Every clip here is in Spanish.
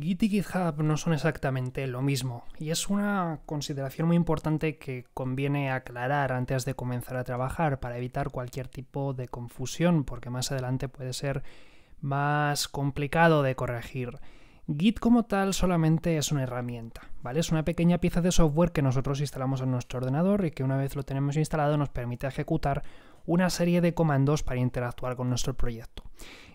Git y GitHub no son exactamente lo mismo, y es una consideración muy importante que conviene aclarar antes de comenzar a trabajar para evitar cualquier tipo de confusión, porque más adelante puede ser más complicado de corregir. Git como tal solamente es una herramienta, ¿vale? Es una pequeña pieza de software que nosotros instalamos en nuestro ordenador y que una vez lo tenemos instalado nos permite ejecutar una serie de comandos para interactuar con nuestro proyecto.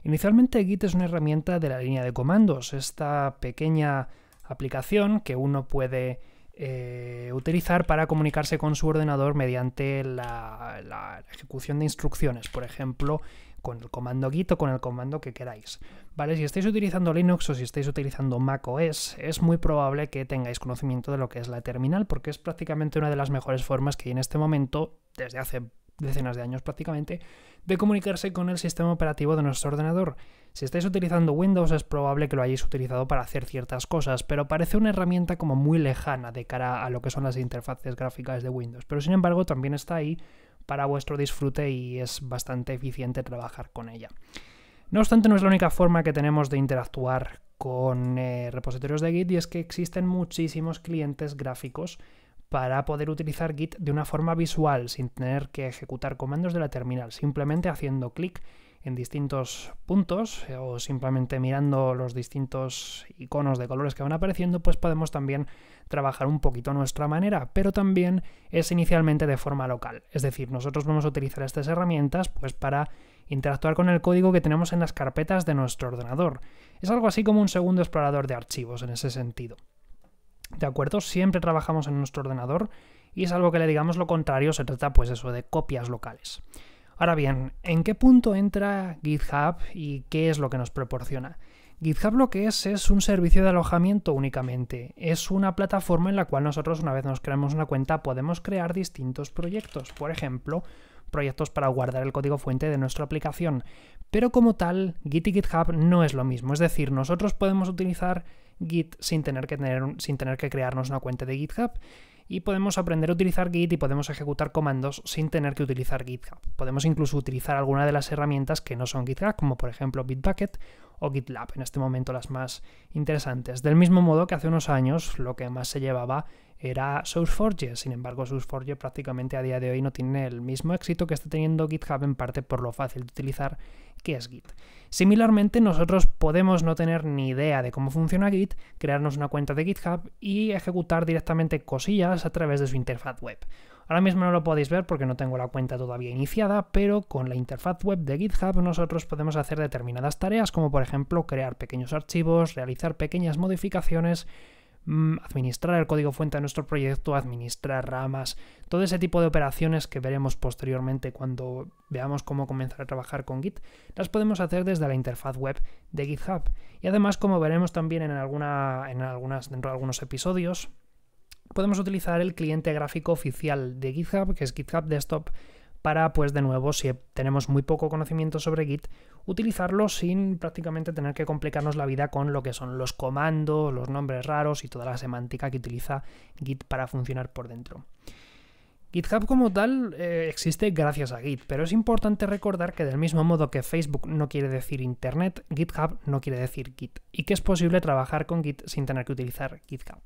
Inicialmente Git es una herramienta de la línea de comandos, esta pequeña aplicación que uno puede eh, utilizar para comunicarse con su ordenador mediante la, ejecución de instrucciones, por ejemplo, con el comando git o con el comando que queráis. ¿Vale? Si estáis utilizando Linux o si estáis utilizando macOS, es muy probable que tengáis conocimiento de lo que es la terminal, porque es prácticamente una de las mejores formas que hay en este momento, desde hace decenas de años prácticamente, de comunicarse con el sistema operativo de nuestro ordenador. Si estáis utilizando Windows es probable que lo hayáis utilizado para hacer ciertas cosas, pero parece una herramienta como muy lejana de cara a lo que son las interfaces gráficas de Windows. Pero sin embargo también está ahí para vuestro disfrute y es bastante eficiente trabajar con ella. No obstante, no es la única forma que tenemos de interactuar con eh, repositorios de Git y es que existen muchísimos clientes gráficos para poder utilizar Git de una forma visual, sin tener que ejecutar comandos de la terminal, simplemente haciendo clic en distintos puntos eh, o simplemente mirando los distintos iconos de colores que van apareciendo, pues podemos también trabajar un poquito a nuestra manera, pero también es inicialmente de forma local. Es decir, nosotros vamos a utilizar estas herramientas pues para interactuar con el código que tenemos en las carpetas de nuestro ordenador. Es algo así como un segundo explorador de archivos en ese sentido. ¿De acuerdo? Siempre trabajamos en nuestro ordenador y salvo que le digamos lo contrario, se trata pues eso de copias locales. Ahora bien, ¿en qué punto entra GitHub y qué es lo que nos proporciona? GitHub lo que es es un servicio de alojamiento únicamente. Es una plataforma en la cual nosotros una vez nos creamos una cuenta podemos crear distintos proyectos. Por ejemplo, proyectos para guardar el código fuente de nuestra aplicación. Pero como tal, Git y GitHub no es lo mismo. Es decir, nosotros podemos utilizar Git sin tener que, tener, sin tener que crearnos una cuenta de GitHub y podemos aprender a utilizar Git y podemos ejecutar comandos sin tener que utilizar GitHub. Podemos incluso utilizar alguna de las herramientas que no son GitHub, como por ejemplo Bitbucket o GitLab, en este momento las más interesantes. Del mismo modo que hace unos años lo que más se llevaba era SourceForge, sin embargo SourceForge prácticamente a día de hoy no tiene el mismo éxito que está teniendo GitHub en parte por lo fácil de utilizar que es Git. Similarmente nosotros podemos no tener ni idea de cómo funciona Git, crearnos una cuenta de GitHub y ejecutar directamente cosillas a través de su interfaz web. Ahora mismo no lo podéis ver porque no tengo la cuenta todavía iniciada, pero con la interfaz web de GitHub nosotros podemos hacer determinadas tareas, como por ejemplo crear pequeños archivos, realizar pequeñas modificaciones, mm, administrar el código fuente de nuestro proyecto, administrar ramas, todo ese tipo de operaciones que veremos posteriormente cuando veamos cómo comenzar a trabajar con Git, las podemos hacer desde la interfaz web de GitHub. Y además, como veremos también en, en algunas, dentro de algunos episodios, podemos utilizar el cliente gráfico oficial de GitHub, que es GitHub Desktop, para, pues de nuevo, si tenemos muy poco conocimiento sobre Git, utilizarlo sin prácticamente tener que complicarnos la vida con lo que son los comandos, los nombres raros y toda la semántica que utiliza Git para funcionar por dentro. GitHub como tal eh, existe gracias a Git, pero es importante recordar que del mismo modo que Facebook no quiere decir Internet, GitHub no quiere decir Git, y que es posible trabajar con Git sin tener que utilizar GitHub.